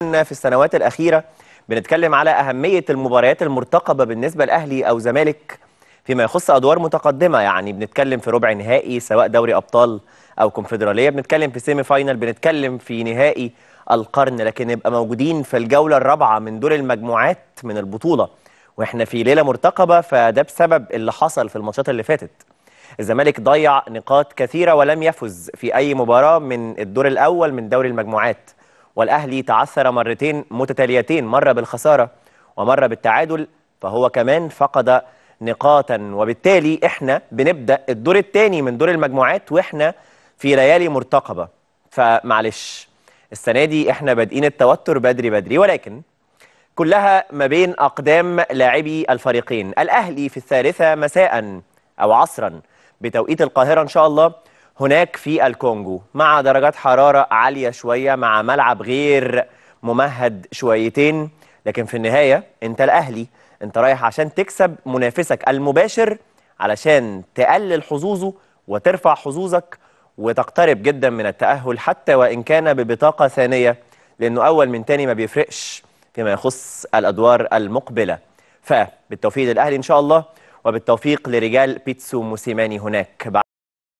في السنوات الأخيرة بنتكلم على أهمية المباريات المرتقبة بالنسبة لأهلي أو زمالك فيما يخص أدوار متقدمة يعني بنتكلم في ربع نهائي سواء دوري أبطال أو كونفدرالية بنتكلم في سيمي فاينل بنتكلم في نهائي القرن لكن نبقى موجودين في الجولة الرابعة من دور المجموعات من البطولة وإحنا في ليلة مرتقبة فده بسبب اللي حصل في الماتشات اللي فاتت الزمالك ضيع نقاط كثيرة ولم يفز في أي مباراة من الدور الأول من دوري المجموعات والأهلي تعثر مرتين متتاليتين مرة بالخسارة ومرة بالتعادل فهو كمان فقد نقاطا وبالتالي احنا بنبدأ الدور الثاني من دور المجموعات واحنا في ليالي مرتقبة فمعلش السنة دي احنا بادئين التوتر بدري بدري ولكن كلها ما بين أقدام لاعبي الفريقين الأهلي في الثالثة مساء أو عصرا بتوقيت القاهرة إن شاء الله هناك في الكونجو مع درجات حرارة عالية شوية مع ملعب غير ممهد شويتين لكن في النهاية أنت الأهلي أنت رايح عشان تكسب منافسك المباشر علشان تقلل حظوظه وترفع حظوظك وتقترب جدا من التأهل حتى وإن كان ببطاقة ثانية لأنه أول من تاني ما بيفرقش فيما يخص الأدوار المقبلة فبالتوفيق للأهلي إن شاء الله وبالتوفيق لرجال بيتسو موسيماني هناك